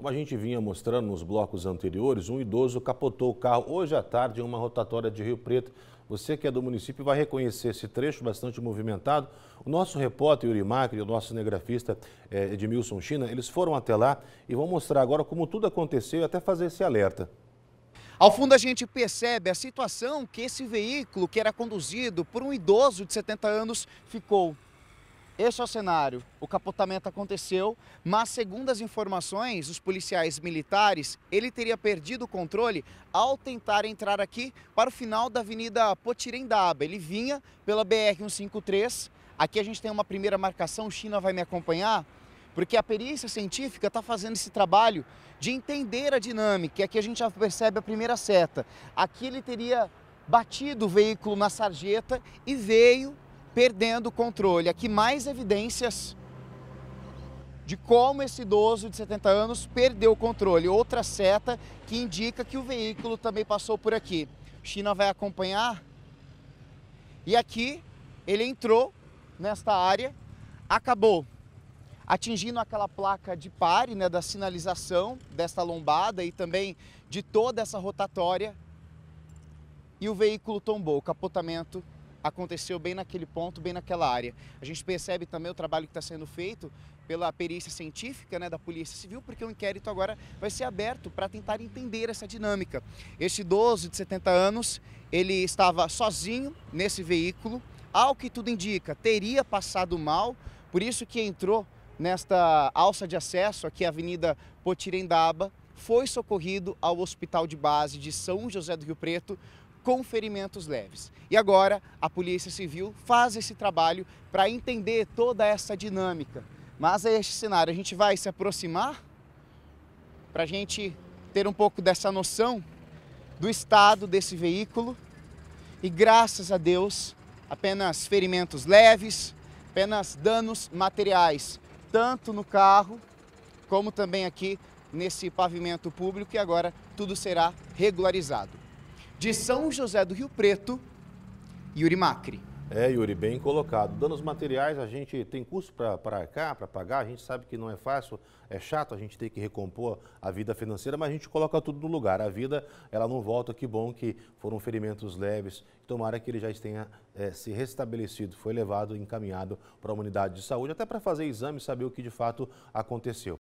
Como a gente vinha mostrando nos blocos anteriores, um idoso capotou o carro hoje à tarde em uma rotatória de Rio Preto. Você que é do município vai reconhecer esse trecho bastante movimentado. O nosso repórter Yuri Macri e o nosso cinegrafista eh, Edmilson China, eles foram até lá e vão mostrar agora como tudo aconteceu e até fazer esse alerta. Ao fundo a gente percebe a situação que esse veículo, que era conduzido por um idoso de 70 anos, ficou. Esse é o cenário. O capotamento aconteceu, mas segundo as informações, os policiais militares, ele teria perdido o controle ao tentar entrar aqui para o final da Avenida Potirendaba. Ele vinha pela BR 153. Aqui a gente tem uma primeira marcação, O China vai me acompanhar, porque a perícia científica está fazendo esse trabalho de entender a dinâmica. E aqui a gente já percebe a primeira seta. Aqui ele teria batido o veículo na sarjeta e veio perdendo o controle. Aqui mais evidências de como esse idoso de 70 anos perdeu o controle. Outra seta que indica que o veículo também passou por aqui. China vai acompanhar. E aqui ele entrou nesta área, acabou atingindo aquela placa de pare, né, da sinalização desta lombada e também de toda essa rotatória. E o veículo tombou, o capotamento aconteceu bem naquele ponto, bem naquela área. A gente percebe também o trabalho que está sendo feito pela perícia científica né, da Polícia Civil, porque o inquérito agora vai ser aberto para tentar entender essa dinâmica. Este idoso de 70 anos, ele estava sozinho nesse veículo, ao que tudo indica, teria passado mal, por isso que entrou nesta alça de acesso aqui à Avenida Potirendaba, foi socorrido ao Hospital de Base de São José do Rio Preto, com ferimentos leves. E agora a Polícia Civil faz esse trabalho para entender toda essa dinâmica. Mas a é este cenário a gente vai se aproximar para a gente ter um pouco dessa noção do estado desse veículo. E graças a Deus, apenas ferimentos leves, apenas danos materiais, tanto no carro como também aqui nesse pavimento público e agora tudo será regularizado de São José do Rio Preto, Yuri Macri. É, Yuri, bem colocado. Danos materiais, a gente tem custo para cá, para pagar, a gente sabe que não é fácil, é chato a gente ter que recompor a vida financeira, mas a gente coloca tudo no lugar. A vida, ela não volta, que bom que foram ferimentos leves, tomara que ele já tenha é, se restabelecido, foi levado, encaminhado para uma unidade de saúde, até para fazer exame e saber o que de fato aconteceu.